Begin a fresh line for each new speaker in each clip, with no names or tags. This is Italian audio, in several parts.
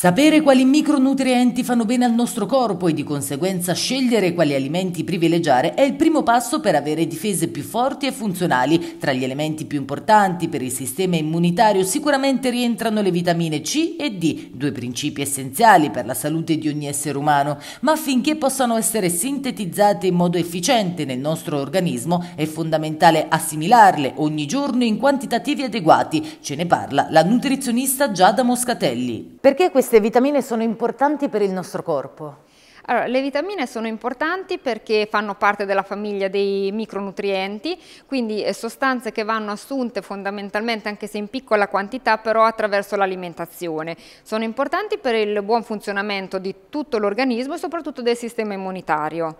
Sapere quali micronutrienti fanno bene al nostro corpo e di conseguenza scegliere quali alimenti privilegiare è il primo passo per avere difese più forti e funzionali. Tra gli elementi più importanti per il sistema immunitario sicuramente rientrano le vitamine C e D, due principi essenziali per la salute di ogni essere umano, ma affinché possano essere sintetizzate in modo efficiente nel nostro organismo è fondamentale assimilarle ogni giorno in quantitativi adeguati. Ce ne parla la nutrizionista Giada Moscatelli. Perché questa queste vitamine sono importanti per il nostro corpo? Allora, le
vitamine sono importanti perché fanno parte della famiglia dei micronutrienti, quindi eh, sostanze che vanno assunte fondamentalmente, anche se in piccola quantità, però attraverso l'alimentazione. Sono importanti per il buon funzionamento di tutto l'organismo e soprattutto del sistema immunitario.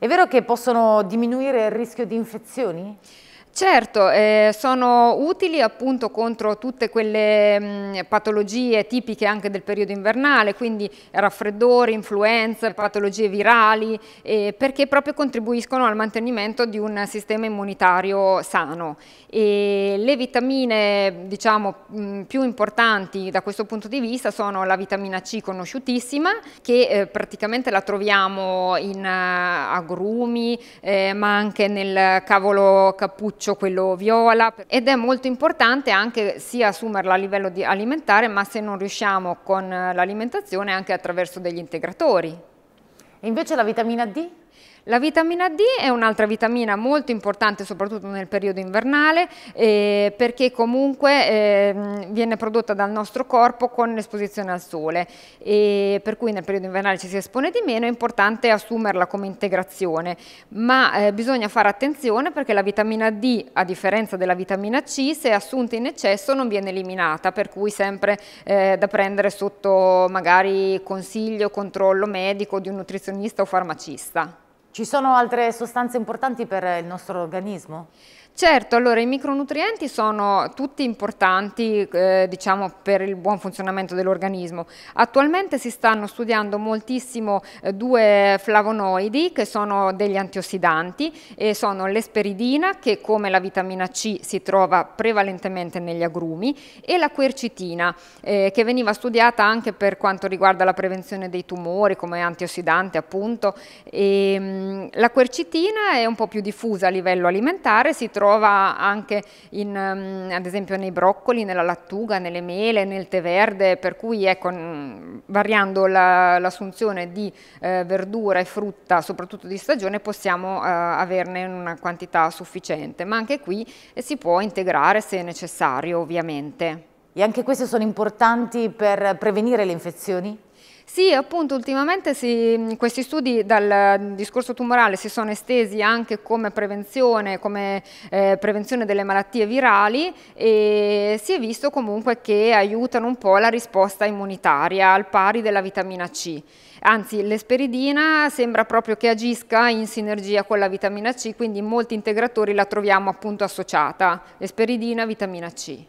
È vero che possono diminuire il rischio di infezioni? Certo, eh, sono utili appunto contro tutte quelle mh, patologie tipiche anche del periodo invernale, quindi raffreddori, influenze, patologie virali, eh, perché proprio contribuiscono al mantenimento di un sistema immunitario sano. E le vitamine diciamo, mh, più importanti da questo punto di vista sono la vitamina C conosciutissima, che eh, praticamente la troviamo in uh, agrumi, eh, ma anche nel cavolo cappuccio rosso, quello viola ed è molto importante anche sia assumerla a livello alimentare ma se non riusciamo con eh, l'alimentazione anche attraverso degli integratori. E invece la vitamina D? La vitamina D è un'altra vitamina molto importante soprattutto nel periodo invernale eh, perché comunque eh, viene prodotta dal nostro corpo con l'esposizione al sole e per cui nel periodo invernale ci si espone di meno è importante assumerla come integrazione ma eh, bisogna fare attenzione perché la vitamina D a differenza della vitamina C se assunta in eccesso non viene eliminata per cui sempre eh, da prendere sotto magari consiglio, controllo medico di un nutrizionista o farmacista. Ci sono altre sostanze importanti per il nostro organismo? Certo, allora i micronutrienti sono tutti importanti eh, diciamo, per il buon funzionamento dell'organismo. Attualmente si stanno studiando moltissimo eh, due flavonoidi che sono degli antiossidanti e sono l'esperidina che come la vitamina C si trova prevalentemente negli agrumi e la quercitina eh, che veniva studiata anche per quanto riguarda la prevenzione dei tumori come antiossidante appunto. E, ehm, mh, la quercitina è un po' più diffusa a livello alimentare, si trova trova anche in, ehm, ad esempio nei broccoli, nella lattuga, nelle mele, nel tè verde, per cui ecco, variando l'assunzione di eh, verdura e frutta, soprattutto di stagione, possiamo eh, averne una quantità sufficiente, ma anche qui eh, si può integrare se necessario ovviamente. E anche queste sono importanti per prevenire le infezioni? Sì, appunto ultimamente si, mm, questi studi dal discorso tumorale si sono estesi anche come prevenzione, come eh, prevenzione delle malattie virali e si è visto comunque che aiutano un po' la risposta immunitaria al pari della vitamina C. Anzi, l'esperidina sembra proprio che agisca in sinergia con la vitamina C, quindi in molti integratori la troviamo appunto associata, esperidina, vitamina C.